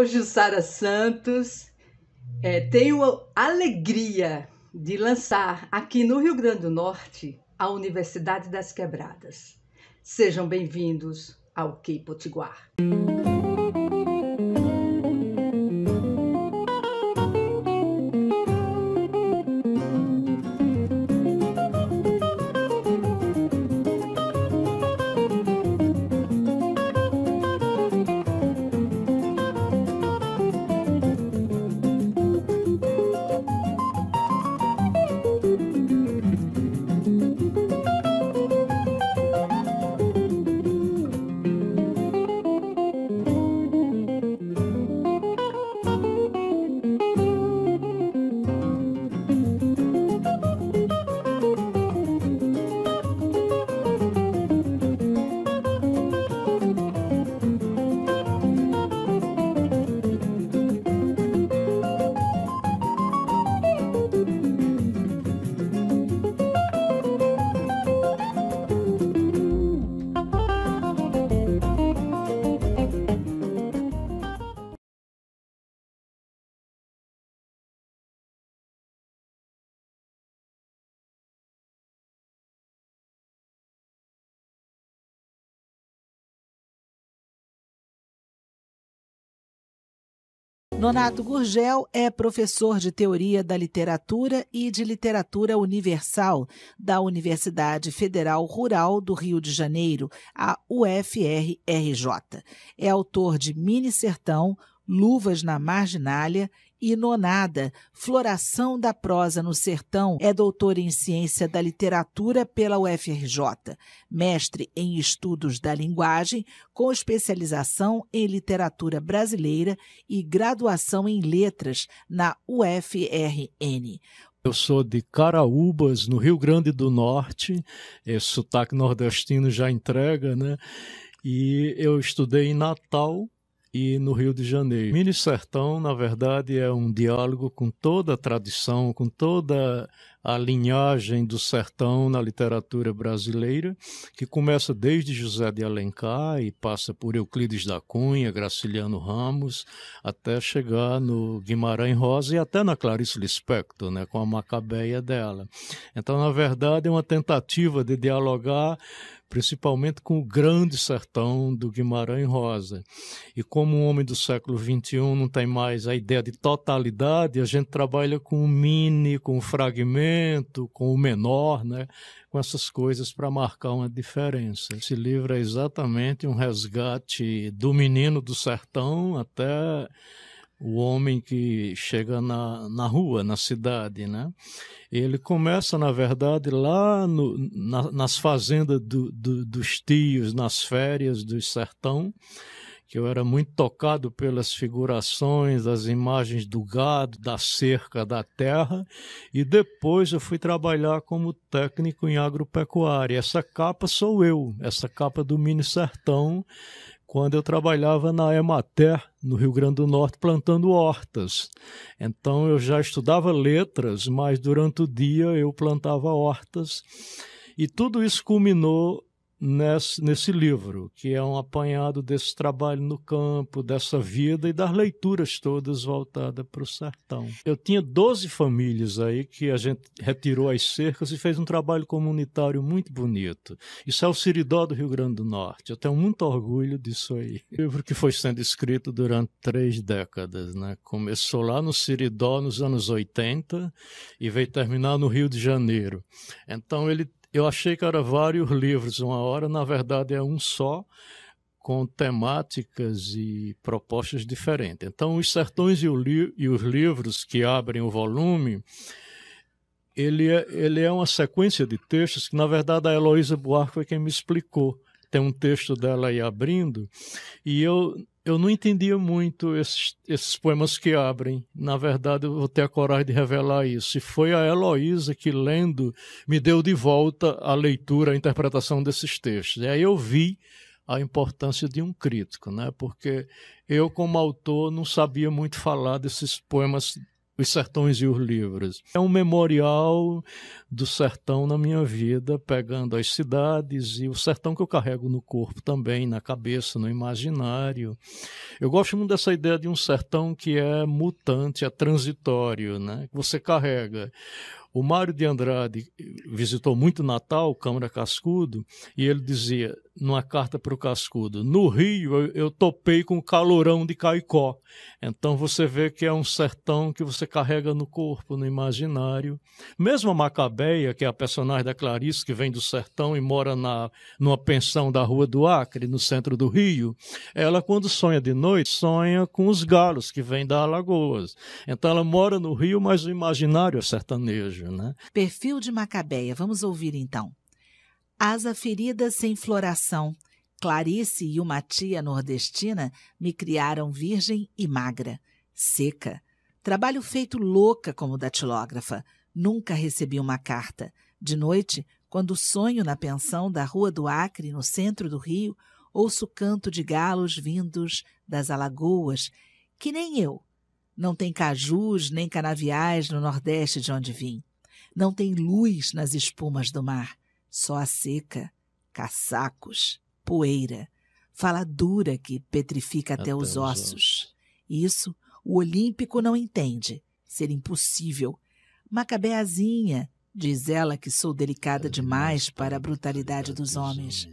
Hoje, Sara Santos, é, tenho a alegria de lançar aqui no Rio Grande do Norte a Universidade das Quebradas. Sejam bem-vindos ao Que Potiguar. Nonato Gurgel é professor de Teoria da Literatura e de Literatura Universal da Universidade Federal Rural do Rio de Janeiro, a UFRRJ. É autor de Mini Sertão, Luvas na Marginália e Nonada, Floração da Prosa no Sertão, é doutora em Ciência da Literatura pela UFRJ, mestre em Estudos da Linguagem, com especialização em Literatura Brasileira e graduação em Letras na UFRN. Eu sou de Caraúbas, no Rio Grande do Norte. Esse é, sotaque nordestino já entrega, né? E eu estudei em Natal, e no Rio de Janeiro. Mini Sertão, na verdade, é um diálogo com toda a tradição, com toda a linhagem do sertão na literatura brasileira, que começa desde José de Alencar e passa por Euclides da Cunha, Graciliano Ramos, até chegar no Guimarães Rosa e até na Clarice Lispector, né, com a Macabeia dela. Então, na verdade, é uma tentativa de dialogar principalmente com o grande sertão do Guimarães Rosa. E como o homem do século XXI não tem mais a ideia de totalidade, a gente trabalha com o mini, com o fragmento, com o menor, né? com essas coisas para marcar uma diferença. Esse livro é exatamente um resgate do menino do sertão até o homem que chega na, na rua, na cidade, né? Ele começa, na verdade, lá no, na, nas fazendas do, do, dos tios, nas férias do sertão, que eu era muito tocado pelas figurações, as imagens do gado, da cerca, da terra, e depois eu fui trabalhar como técnico em agropecuária. Essa capa sou eu, essa capa do Mini Sertão, quando eu trabalhava na Emater, no Rio Grande do Norte, plantando hortas. Então eu já estudava letras, mas durante o dia eu plantava hortas. E tudo isso culminou nesse, nesse livro, que é um apanhado desse trabalho no campo, dessa vida e das leituras todas voltadas para o sertão. Eu tinha 12 famílias aí que a gente retirou as cercas e fez um trabalho comunitário muito bonito. Isso é o Siridó do Rio Grande do Norte. Eu tenho muito orgulho disso aí. Livro que foi sendo escrito durante três décadas. Né? Começou lá no Siridó nos anos 80 e veio terminar no Rio de Janeiro. Então ele eu achei que era vários livros, uma hora, na verdade é um só, com temáticas e propostas diferentes. Então, Os Sertões e, li e os Livros que abrem o volume, ele é, ele é uma sequência de textos que, na verdade, a Heloísa Buarque foi quem me explicou tem um texto dela aí abrindo, e eu eu não entendia muito esses, esses, poemas que abrem. Na verdade, eu vou ter a coragem de revelar isso. E foi a Heloísa que, lendo, me deu de volta a leitura, a interpretação desses textos. E aí eu vi a importância de um crítico, né? porque eu, como autor, não sabia muito falar desses poemas os Sertões e os Livros. É um memorial do sertão na minha vida, pegando as cidades e o sertão que eu carrego no corpo também, na cabeça, no imaginário. Eu gosto muito dessa ideia de um sertão que é mutante, é transitório, né? que você carrega. O Mário de Andrade visitou muito Natal, Câmara Cascudo, e ele dizia: numa carta para o Cascudo. No Rio, eu, eu topei com o calorão de Caicó. Então você vê que é um sertão que você carrega no corpo, no imaginário. Mesmo a Macabeia, que é a personagem da Clarice, que vem do sertão e mora na, numa pensão da Rua do Acre, no centro do Rio, ela, quando sonha de noite, sonha com os galos que vêm da Alagoas. Então ela mora no Rio, mas o imaginário é sertanejo. Né? Perfil de Macabeia, vamos ouvir então. Asa ferida sem floração. Clarice e uma tia nordestina me criaram virgem e magra, seca. Trabalho feito louca como datilógrafa. Nunca recebi uma carta. De noite, quando sonho na pensão da Rua do Acre, no centro do Rio, ouço canto de galos vindos das Alagoas, que nem eu. Não tem cajus nem canaviais no Nordeste de onde vim. Não tem luz nas espumas do mar. Só a seca, caçacos, poeira, fala dura que petrifica até, até os ossos. Isso o olímpico não entende, ser impossível. Macabeazinha, diz ela que sou delicada demais para a brutalidade dos homens.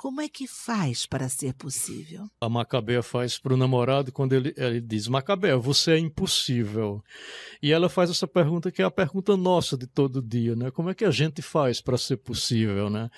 Como é que faz para ser possível? A Macabeia faz para o namorado quando ele, ele diz: Macabeia, você é impossível. E ela faz essa pergunta que é a pergunta nossa de todo dia, né? Como é que a gente faz para ser possível, né?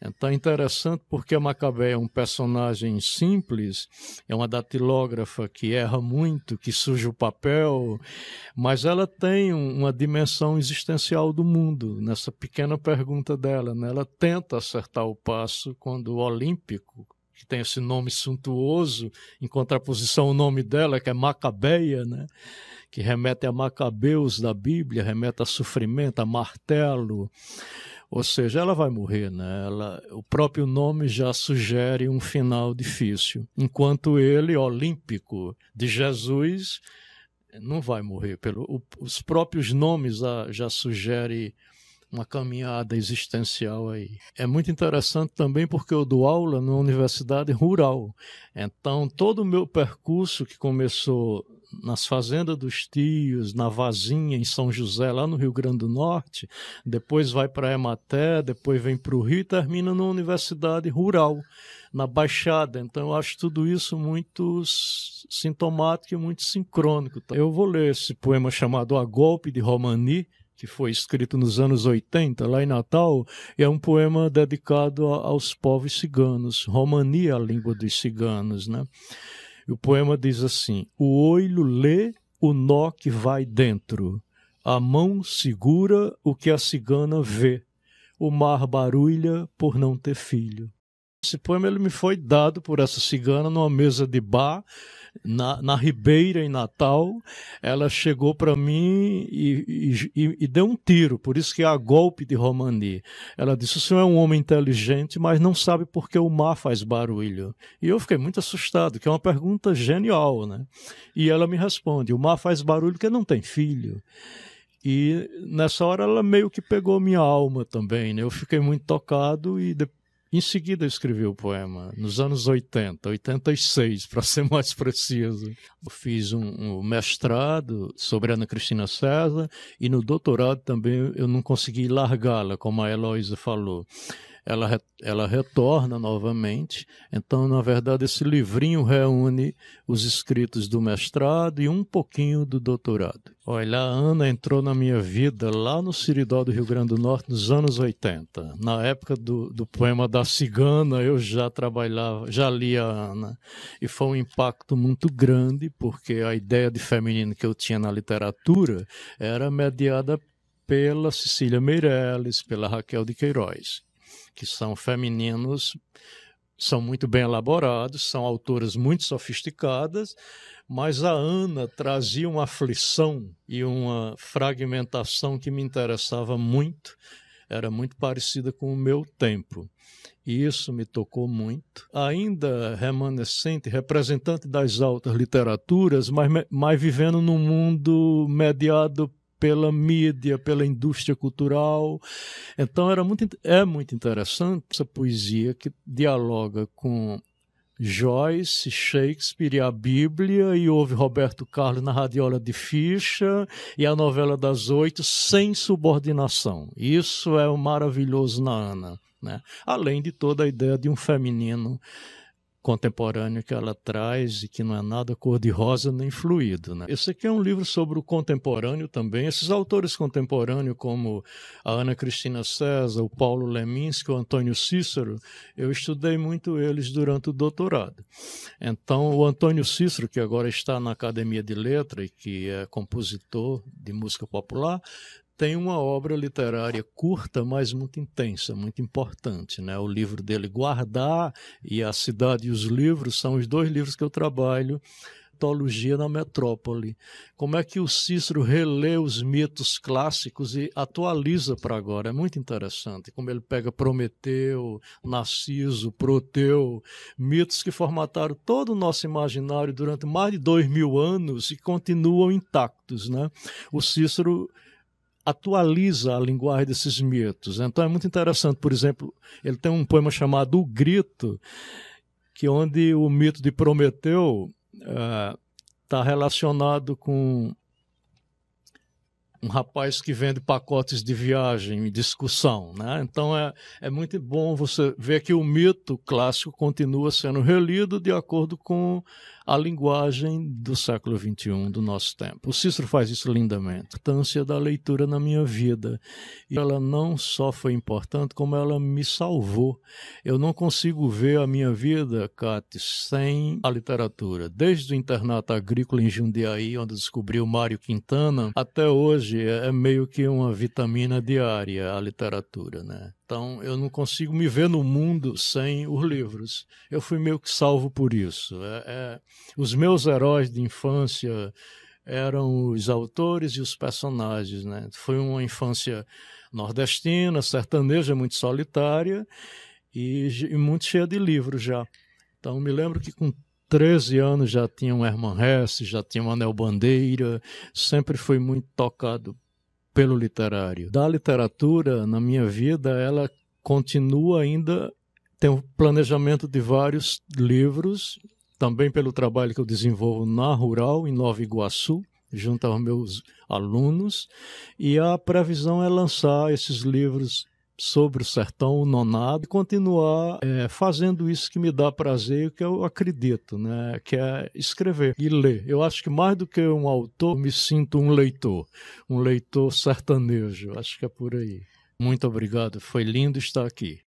Então é interessante porque a Macabeia é um personagem simples, é uma datilógrafa que erra muito, que suja o papel, mas ela tem uma dimensão existencial do mundo nessa pequena pergunta dela, né? Ela tenta acertar o passo quando olímpico, que tem esse nome suntuoso, em contraposição ao nome dela, que é Macabeia, né? que remete a Macabeus da Bíblia, remete a sofrimento, a martelo. Ou seja, ela vai morrer, né? Ela, o próprio nome já sugere um final difícil. Enquanto ele, olímpico de Jesus, não vai morrer. Pelo, os próprios nomes ah, já, já sugerem uma caminhada existencial aí. É muito interessante também porque eu dou aula numa universidade rural. Então, todo o meu percurso que começou nas fazendas dos tios, na Vazinha, em São José, lá no Rio Grande do Norte, depois vai para Ematé, depois vem para o Rio e termina numa universidade rural, na Baixada. Então, eu acho tudo isso muito sintomático e muito sincrônico. Eu vou ler esse poema chamado A Golpe de Romani, que foi escrito nos anos 80, lá em Natal, é um poema dedicado aos povos ciganos, Romania, a língua dos ciganos. Né? o poema diz assim: O olho lê o nó que vai dentro, a mão segura o que a cigana vê, o mar barulha por não ter filho. Esse poema ele me foi dado por essa cigana numa mesa de bar na, na Ribeira, em Natal, ela chegou para mim e, e, e, deu um tiro, por isso que há é golpe de Romani. Ela disse: O senhor é um homem inteligente, mas não sabe por que o mar faz barulho. E eu fiquei muito assustado, que é uma pergunta genial, né? E ela me responde: O mar faz barulho porque não tem filho. E nessa hora ela meio que pegou minha alma também, né? Eu fiquei muito tocado e em seguida, eu escrevi o poema, nos anos 80, 86, para ser mais preciso. Eu fiz um, um, mestrado sobre Ana Cristina César e no doutorado também eu não consegui largá-la, como a Heloísa falou ela, ela retorna novamente. Então, na verdade, esse livrinho reúne os escritos do mestrado e um pouquinho do doutorado. Olha, a Ana entrou na minha vida lá no Siridó do Rio Grande do Norte nos anos 80. Na época do, do poema da Cigana, eu já trabalhava, já lia a Ana. E foi um impacto muito grande, porque a ideia de feminino que eu tinha na literatura era mediada pela Cecília Meirelles, pela Raquel de Queiroz que são femininos, são muito bem elaborados, são autoras muito sofisticadas, mas a Ana trazia uma aflição e uma fragmentação que me interessava muito, era muito parecida com o meu tempo. E isso me tocou muito. Ainda remanescente, representante das altas literaturas, mas, mas vivendo num mundo mediado pela mídia, pela indústria cultural. Então era muito, é muito interessante essa poesia que dialoga com Joyce, Shakespeare e a Bíblia, e houve Roberto Carlos na Radiola de Ficha e a novela das oito, sem subordinação. Isso é o maravilhoso na Ana. Né? Além de toda a ideia de um feminino contemporâneo que ela traz e que não é nada cor-de-rosa nem fluido. Né? Esse aqui é um livro sobre o contemporâneo também. Esses autores contemporâneos, como a Ana Cristina César, o Paulo Leminski, o Antônio Cícero, eu estudei muito eles durante o doutorado. Então, o Antônio Cícero, que agora está na Academia de Letra e que é compositor de música popular, tem uma obra literária curta, mas muito intensa, muito importante. Né? O livro dele, Guardar, e A Cidade e os Livros, são os dois livros que eu trabalho mitologia na metrópole. Como é que o Cícero relê os mitos clássicos e atualiza para agora? É muito interessante como ele pega Prometeu, Narciso, Proteu, mitos que formataram todo o nosso imaginário durante mais de dois mil anos e continuam intactos. Né? O Cícero atualiza a linguagem desses mitos. Então é muito interessante, por exemplo, ele tem um poema chamado O Grito, que é onde o mito de Prometeu está eh, relacionado com um rapaz que vende pacotes de viagem e discussão. Né? Então é, é muito bom você ver que o mito clássico continua sendo relido de acordo com a linguagem do século XXI, do nosso tempo. O Cícero faz isso lindamente. Então, a importância da leitura na minha vida. E ela não só foi importante, como ela me salvou. Eu não consigo ver a minha vida, Cate, sem a literatura. Desde o internato agrícola em Jundiaí, onde descobri o Mário Quintana, até hoje é meio que uma vitamina diária a literatura, né? Então, eu não consigo me ver no mundo sem os livros. Eu fui meio que salvo por isso. É, é, os meus heróis de infância eram os autores e os personagens. Né? Foi uma infância nordestina, sertaneja, muito solitária e, e muito cheia de livros já. Então, me lembro que com 13 anos já tinha um Herman Hesse, já tinha um Anel Bandeira, sempre fui muito tocado pelo literário. Da literatura, na minha vida, ela continua ainda tem um planejamento de vários livros, também pelo trabalho que eu desenvolvo na Rural, em Nova Iguaçu, junto aos meus alunos, e a previsão é lançar esses livros sobre o sertão, o nonado, e continuar é, fazendo isso que me dá prazer e que eu acredito, né? que é escrever e ler. Eu acho que mais do que um autor, me sinto um leitor, um leitor sertanejo, acho que é por aí. Muito obrigado, foi lindo estar aqui.